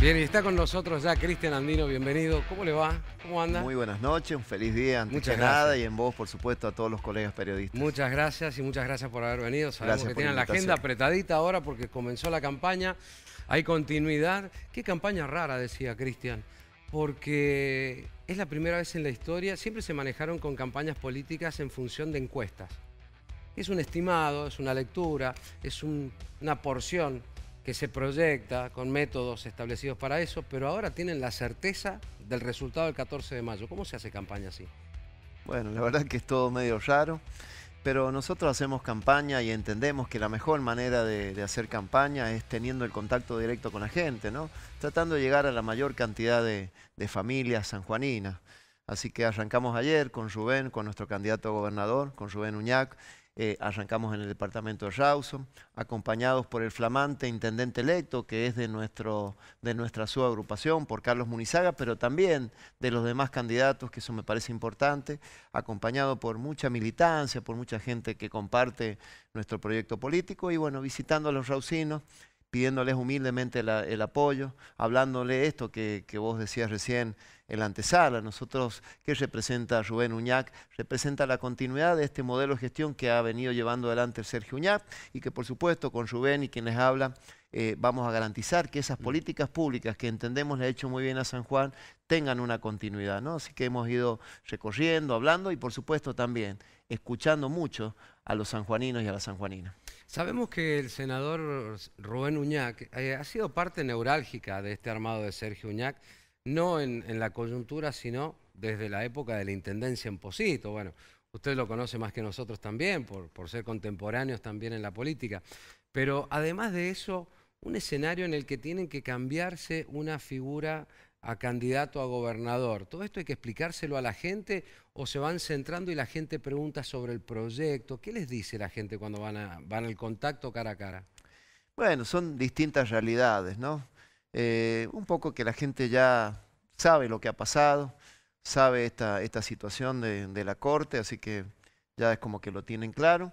Bien, y está con nosotros ya Cristian Andino, bienvenido. ¿Cómo le va? ¿Cómo anda? Muy buenas noches, un feliz día antes muchas gracias. nada y en vos, por supuesto, a todos los colegas periodistas. Muchas gracias y muchas gracias por haber venido. Sabemos que tienen la, agenda apretadita ahora porque comenzó la campaña, hay continuidad. Qué campaña rara, decía Cristian, porque es la primera vez en la historia, siempre se manejaron con campañas políticas en función de encuestas. Es un estimado, es una lectura, es una porción que se proyecta con métodos establecidos para eso, pero ahora tienen la certeza del resultado del 14 de mayo. ¿Cómo se hace campaña así? Bueno, la verdad que es todo medio raro, pero nosotros hacemos campaña y entendemos que la mejor manera de, hacer campaña es teniendo el contacto directo con la gente, ¿no? Tratando de llegar a la mayor cantidad de, de familias sanjuaninas. Así que arrancamos ayer con Rubén, con nuestro candidato a gobernador, con Rubén Uñac, eh, arrancamos en el departamento de Rawson, acompañados por el flamante intendente electo, que es de, nuestro, de nuestra subagrupación, por Carlos Munizaga, pero también de los demás candidatos, que eso me parece importante, acompañado por mucha militancia, por mucha gente que comparte nuestro proyecto político, y bueno, visitando a los rausinos, pidiéndoles humildemente el apoyo, hablándole esto que vos decías recién, el antesala. Nosotros, que representa Rubén Uñac? Representa la continuidad de este modelo de gestión que ha venido llevando adelante Sergio Uñac y que por supuesto con Rubén y quienes hablan eh, vamos a garantizar que esas mm. políticas públicas que entendemos le ha hecho muy bien a San Juan tengan una continuidad. ¿no? Así que hemos ido recorriendo, hablando y por supuesto también escuchando mucho a los sanjuaninos y a las sanjuaninas. Sabemos que el senador Rubén Uñac eh, ha sido parte neurálgica de este armado de Sergio Uñac no en, la coyuntura, sino desde la época de la Intendencia en Posito. Bueno, usted lo conoce más que nosotros también, por, ser contemporáneos también en la política. Pero además de eso, un escenario en el que tienen que cambiarse una figura a candidato a gobernador. Todo esto hay que explicárselo a la gente o se van centrando y la gente pregunta sobre el proyecto. ¿Qué les dice la gente cuando van al contacto cara a cara? Bueno, son distintas realidades, ¿no? Eh, un poco que la gente ya sabe lo que ha pasado, sabe esta, esta situación de, la corte, así que ya es como que lo tienen claro.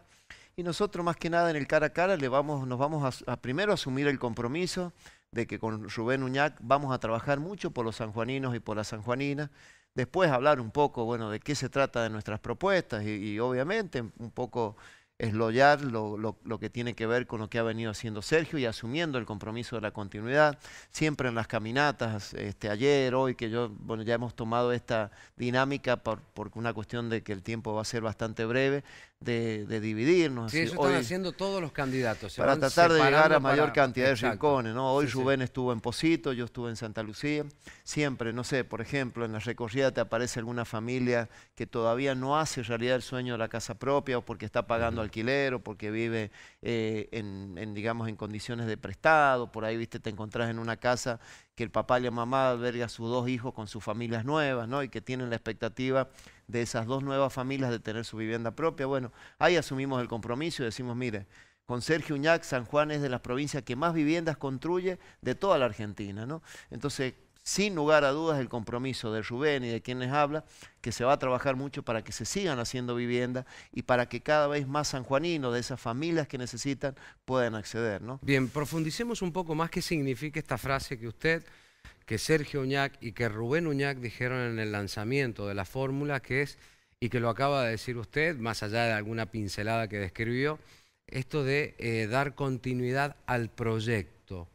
Y nosotros más que nada en el cara a cara le vamos, nos vamos a, primero asumir el compromiso de que con Rubén Uñac vamos a trabajar mucho por los sanjuaninos y por las sanjuaninas. Después hablar un poco, bueno, de qué se trata de nuestras propuestas y obviamente un poco esloyar lo, lo, lo, que tiene que ver con lo que ha venido haciendo Sergio y asumiendo el compromiso de la continuidad. Siempre en las caminatas, este, ayer, hoy, que yo, bueno, ya hemos tomado esta dinámica por, por una cuestión de que el tiempo va a ser bastante breve, de, dividirnos. Sí, están haciendo todos los candidatos. para tratar de llegar a mayor cantidad de rincones. ¿no? Hoy estuvo en Posito, yo estuve en Santa Lucía. Siempre, no sé, por ejemplo, en la recorrida te aparece alguna familia que todavía no hace realidad el sueño de la casa propia o porque está pagando alquiler o porque vive eh, en, digamos, en condiciones de prestado. Por ahí, viste, te encontrás en una casa que el papá y la mamá alberga a sus dos hijos con sus familias nuevas, ¿no? Y que tienen la expectativa de esas dos nuevas familias de tener su vivienda propia. Bueno, ahí asumimos el compromiso y decimos, mire, con Sergio Uñac, San Juan es de las provincias que más viviendas construye de toda la Argentina, ¿no? Entonces, sin lugar a dudas el compromiso de Rubén y de quienes habla, que se va a trabajar mucho para que se sigan haciendo vivienda y para que cada vez más sanjuaninos de esas familias que necesitan puedan acceder. ¿no? Bien, profundicemos un poco más qué significa esta frase que usted, que Sergio Uñac y que Rubén Uñac dijeron en el lanzamiento de la fórmula, que es, y que lo acaba de decir usted, más allá de alguna pincelada que describió, esto de eh, dar continuidad al proyecto.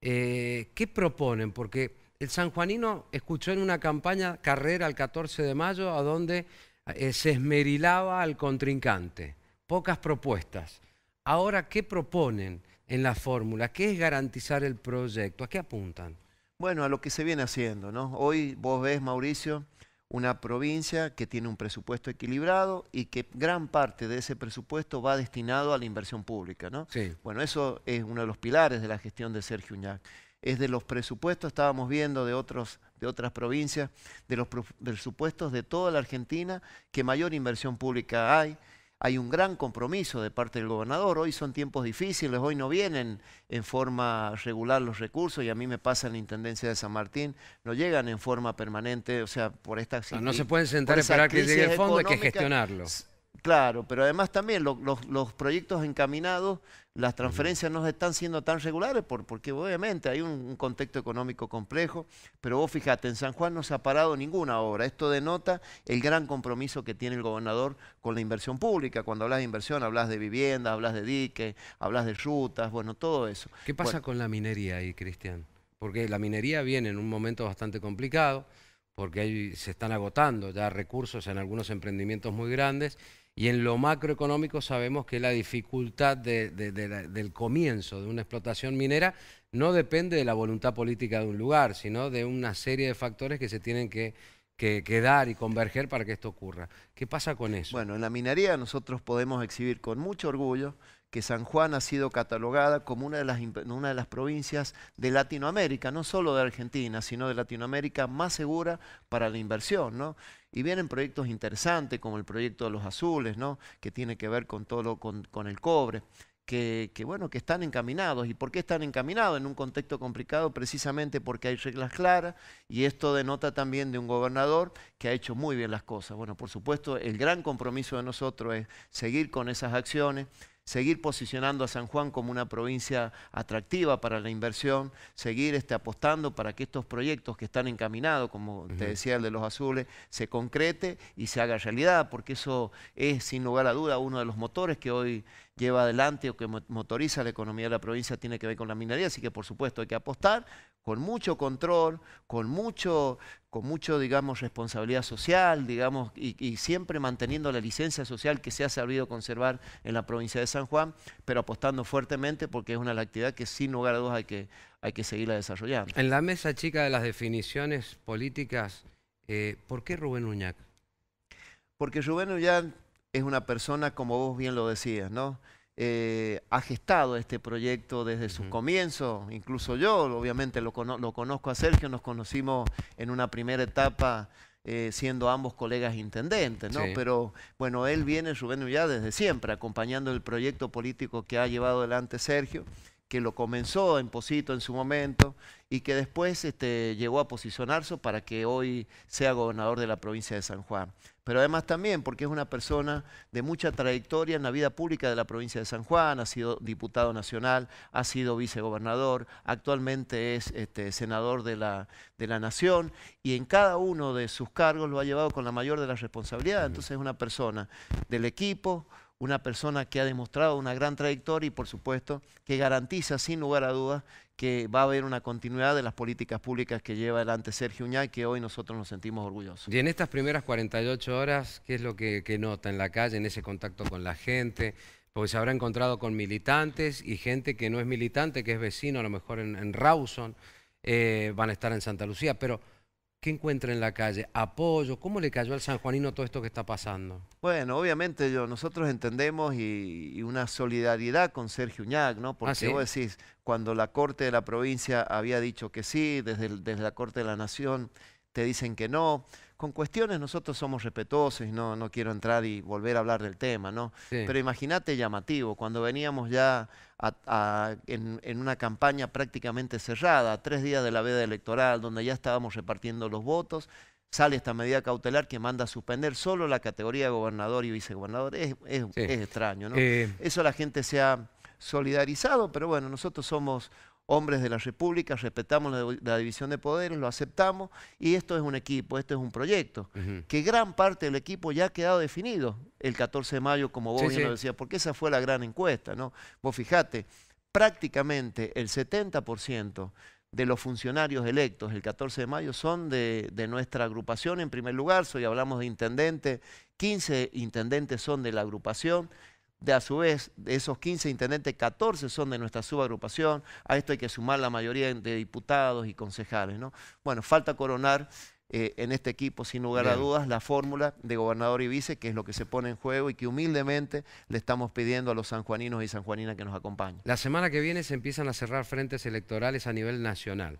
Eh, ¿Qué proponen? Porque el sanjuanino escuchó en una campaña carrera el 14 de mayo a donde eh, se esmerilaba al contrincante. Pocas propuestas. Ahora, ¿qué proponen en la fórmula? ¿Qué es garantizar el proyecto? ¿A qué apuntan? Bueno, a lo que se viene haciendo, ¿no? Hoy vos ves, Mauricio, una provincia que tiene un presupuesto equilibrado y que gran parte de ese presupuesto va destinado a la inversión pública, ¿no? Bueno, eso es uno de los pilares de la gestión de Sergio Uñac es de los presupuestos, estábamos viendo de, otros, de otras provincias, de los presupuestos de toda la Argentina, que mayor inversión pública hay. Hay un gran compromiso de parte del gobernador. Hoy son tiempos difíciles, hoy no vienen en forma regular los recursos y a mí me pasa en la Intendencia de San Martín, no llegan en forma permanente, o sea, por esta... Ah, no, no se pueden sentar a esperar que llegue el fondo, hay que gestionarlo. Claro, pero además también los, proyectos encaminados, las transferencias no están siendo tan regulares porque obviamente hay un, contexto económico complejo, pero vos fíjate, en San Juan no se ha parado ninguna obra. Esto denota el gran compromiso que tiene el gobernador con la inversión pública. Cuando hablas de inversión, hablas de viviendas, hablas de diques, hablas de rutas, bueno, todo eso. ¿Qué pasa con la minería ahí, Cristian? Porque la minería viene en un momento bastante complicado, porque ahí se están agotando ya recursos en algunos emprendimientos muy grandes y en lo macroeconómico sabemos que la dificultad del comienzo de una explotación minera no depende de la voluntad política de un lugar, sino de una serie de factores que se tienen que, dar y converger para que esto ocurra. ¿Qué pasa con eso? Bueno, en la minería nosotros podemos exhibir con mucho orgullo que San Juan ha sido catalogada como una de, las, una de las provincias de Latinoamérica, no solo de Argentina, sino de Latinoamérica más segura para la inversión. ¿no? Y vienen proyectos interesantes como el proyecto de los azules, ¿no? que tiene que ver con todo lo, con, el cobre. Que, que, bueno, que están encaminados. ¿Y por qué están encaminados? En un contexto complicado, precisamente porque hay reglas claras y esto denota también de un gobernador que ha hecho muy bien las cosas. Bueno, por supuesto, el gran compromiso de nosotros es seguir con esas acciones, seguir posicionando a San Juan como una provincia atractiva para la inversión, seguir este, apostando para que estos proyectos que están encaminados, como te decía el de los azules, se concrete y se haga realidad, porque eso es sin lugar a duda uno de los motores que hoy lleva adelante o que motoriza la economía de la provincia, tiene que ver con la minería, así que por supuesto hay que apostar, con mucho control, con mucho, con mucho, digamos, responsabilidad social, digamos, y, siempre manteniendo la licencia social que se ha sabido conservar en la provincia de San Juan, pero apostando fuertemente porque es una actividad que sin lugar a dudas hay que, hay que seguirla desarrollando. En la mesa chica de las definiciones políticas, eh, ¿por qué Rubén Uñac? Porque Rubén Uñac es una persona, como vos bien lo decías, ¿no? Eh, ha gestado este proyecto desde su comienzo comienzos, incluso yo, obviamente lo, conozco a Sergio, nos conocimos en una primera etapa eh, siendo ambos colegas intendentes, ¿no? Pero bueno, él viene, Rubén ya desde siempre, acompañando el proyecto político que ha llevado adelante Sergio que lo comenzó en Posito en su momento y que después este, llegó a posicionarse para que hoy sea gobernador de la provincia de San Juan. Pero además también porque es una persona de mucha trayectoria en la vida pública de la provincia de San Juan, ha sido diputado nacional, ha sido vicegobernador, actualmente es este, senador de la, de la Nación y en cada uno de sus cargos lo ha llevado con la mayor de las responsabilidades. Entonces es una persona del equipo, una persona que ha demostrado una gran trayectoria y por supuesto que garantiza sin lugar a dudas que va a haber una continuidad de las políticas públicas que lleva adelante Sergio Uñá que hoy nosotros nos sentimos orgullosos. Y en estas primeras 48 horas, ¿qué es lo que, nota en la calle, en ese contacto con la gente? porque se habrá encontrado con militantes y gente que no es militante, que es vecino, a lo mejor en, Rawson, eh, van a estar en Santa Lucía, pero ¿Qué encuentra en la calle? ¿Apoyo? ¿Cómo le cayó al sanjuanino todo esto que está pasando? Bueno, obviamente yo, nosotros entendemos y, una solidaridad con Sergio Uñac, ¿no? Porque vos decís, cuando la Corte de la Provincia había dicho que sí, desde la Corte de la Nación te dicen que no con cuestiones nosotros somos respetuosos y no, no quiero entrar y volver a hablar del tema, ¿no? Pero imagínate llamativo, cuando veníamos ya en, una campaña prácticamente cerrada, tres días de la veda electoral, donde ya estábamos repartiendo los votos, sale esta medida cautelar que manda a suspender solo la categoría de gobernador y vicegobernador. Es, extraño, ¿no? Eh. Eso la gente se ha solidarizado, pero bueno, nosotros somos hombres de la República, respetamos la, división de poderes, lo aceptamos y esto es un equipo, esto es un proyecto, que gran parte del equipo ya ha quedado definido el 14 de mayo, como vos bien lo decías, porque esa fue la gran encuesta, ¿no? Vos fijate, prácticamente el 70% de los funcionarios electos el 14 de mayo son de, de nuestra agrupación en primer lugar, hoy hablamos de intendente, 15 intendentes son de la agrupación, de a su vez, de esos 15 intendentes, 14 son de nuestra subagrupación. A esto hay que sumar la mayoría de diputados y concejales. ¿no? Bueno, falta coronar eh, en este equipo, sin lugar a dudas, la fórmula de gobernador y vice, que es lo que se pone en juego y que humildemente le estamos pidiendo a los sanjuaninos y sanjuaninas que nos acompañen. La semana que viene se empiezan a cerrar frentes electorales a nivel nacional,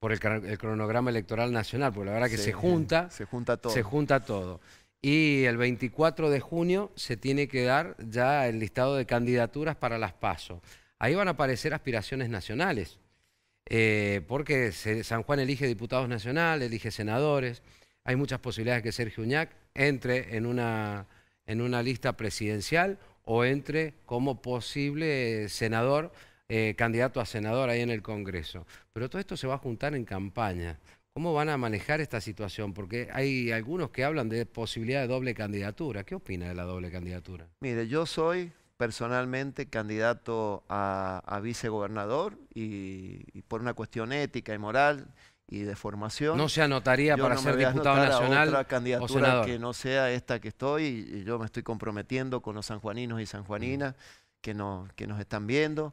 por el, cronograma electoral nacional, porque la verdad que se junta. Se junta todo. Se junta todo. Y el 24 de junio se tiene que dar ya el listado de candidaturas para las PASO. Ahí van a aparecer aspiraciones nacionales, eh, porque San Juan elige diputados nacionales, elige senadores. Hay muchas posibilidades que Sergio Uñac entre en una, en una lista presidencial o entre como posible senador, eh, candidato a senador ahí en el Congreso. Pero todo esto se va a juntar en campaña. ¿Cómo van a manejar esta situación? Porque hay algunos que hablan de posibilidad de doble candidatura. ¿Qué opina de la doble candidatura? Mire, yo soy personalmente candidato a, vicegobernador y, por una cuestión ética y moral y de formación. ¿No se anotaría para ser diputado nacional? otra candidatura que no sea esta que estoy yo me estoy comprometiendo con los sanjuaninos y sanjuaninas que, que nos están viendo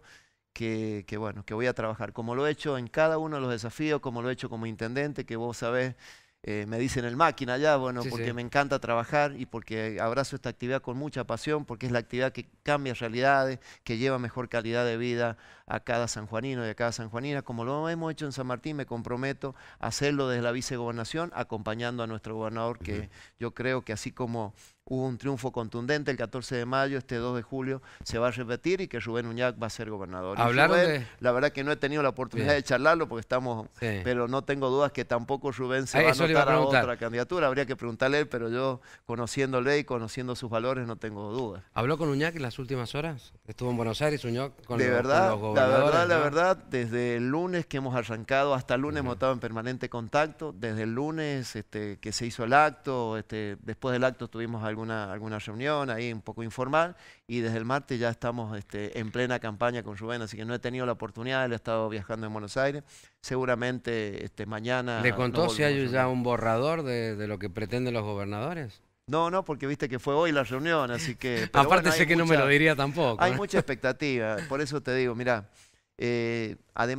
que, bueno, que voy a trabajar, como lo he hecho en cada uno de los desafíos, como lo he hecho como intendente, que vos sabés, eh, me dicen el máquina ya, bueno, porque me encanta trabajar y porque abrazo esta actividad con mucha pasión, porque es la actividad que cambia realidades, que lleva mejor calidad de vida a cada sanjuanino y a cada sanjuanina. Como lo hemos hecho en San Martín, me comprometo a hacerlo desde la vicegobernación, acompañando a nuestro gobernador, que yo creo que así como Hubo un triunfo contundente el 14 de mayo, este 2 de julio se va a repetir y que Rubén Uñac va a ser gobernador. Rubén, de... La verdad que no he tenido la oportunidad de charlarlo porque estamos, pero no tengo dudas que tampoco Rubén se ah, va a anotar a, otra candidatura. Habría que preguntarle él, pero yo conociéndole y conociendo sus valores no tengo dudas. ¿Habló con Uñac en las últimas horas? Estuvo en Buenos Aires Uñac con, los, verdad, La verdad, la verdad, desde el lunes que hemos arrancado hasta el lunes hemos estado en permanente contacto. Desde el lunes este, que se hizo el acto, este, después del acto estuvimos ahí alguna, reunión ahí un poco informal y desde el martes ya estamos este, en plena campaña con Rubén, así que no he tenido la oportunidad, él estado viajando en Buenos Aires, seguramente este, mañana... ¿Le contó si hay ya un borrador de, lo que pretenden los gobernadores? No, no, porque viste que fue hoy la reunión, así que... Aparte sé que no me lo diría tampoco. Hay ¿eh? mucha expectativa, por eso te digo, mira, eh,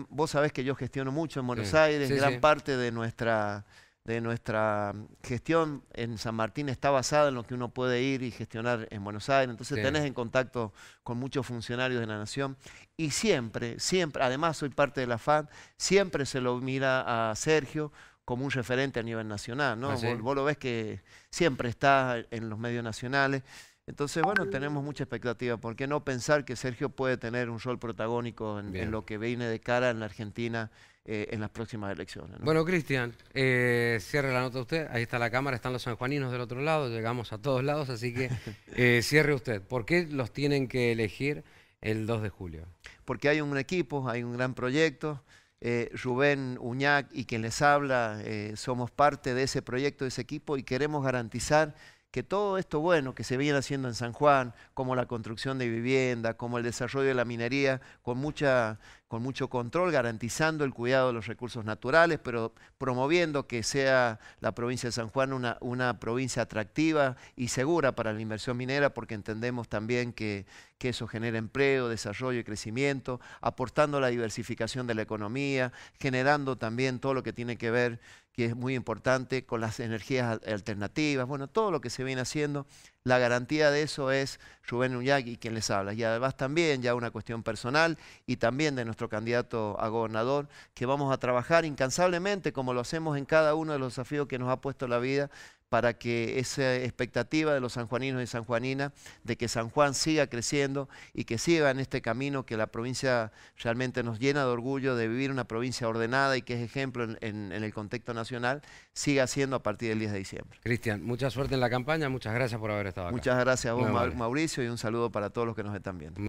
vos sabés que yo gestiono mucho en Buenos Aires, gran parte de nuestra de nuestra gestión en San Martín está basada en lo que uno puede ir y gestionar en Buenos Aires. Entonces tenés en contacto con muchos funcionarios de la nación y siempre, siempre, además soy parte de la FAN, siempre se lo mira a Sergio como un referente a nivel nacional, ¿no? Ah, vos, lo ves que siempre está en los medios nacionales. Entonces, bueno, tenemos mucha expectativa. ¿Por qué no pensar que Sergio puede tener un rol protagónico en lo que viene de cara en la Argentina eh, en las próximas elecciones. Bueno, Cristian, eh, cierre la nota usted. Ahí está la cámara, están los sanjuaninos del otro lado, llegamos a todos lados, así que eh, cierre usted. ¿Por qué los tienen que elegir el 2 de julio? Porque hay un equipo, hay un gran proyecto. Rubén Uñac y quien les habla, somos parte de ese proyecto, de ese equipo y queremos garantizar que todo esto bueno que se viene haciendo en San Juan, como la construcción de vivienda, como el desarrollo de la minería, con, mucha, con mucho control, garantizando el cuidado de los recursos naturales, pero promoviendo que sea la provincia de San Juan una, una provincia atractiva y segura para la inversión minera, porque entendemos también que, que eso genera empleo, desarrollo y crecimiento, aportando la diversificación de la economía, generando también todo lo que tiene que ver que es muy importante, con las energías alternativas, bueno, todo lo que se viene haciendo. La garantía de eso es Rubén Uñagui quien les habla. Y además también ya una cuestión personal y también de nuestro candidato a gobernador, que vamos a trabajar incansablemente como lo hacemos en cada uno de los desafíos que nos ha puesto la vida para que esa expectativa de los sanjuaninos y sanjuaninas de que San Juan siga creciendo y que siga en este camino que la provincia realmente nos llena de orgullo de vivir una provincia ordenada y que es ejemplo en, el contexto nacional, siga siendo a partir del 10 de diciembre. Cristian, mucha suerte en la campaña, muchas gracias por haber estado aquí. Muchas gracias a vos, Mauricio, y un saludo para todos los que nos están viendo.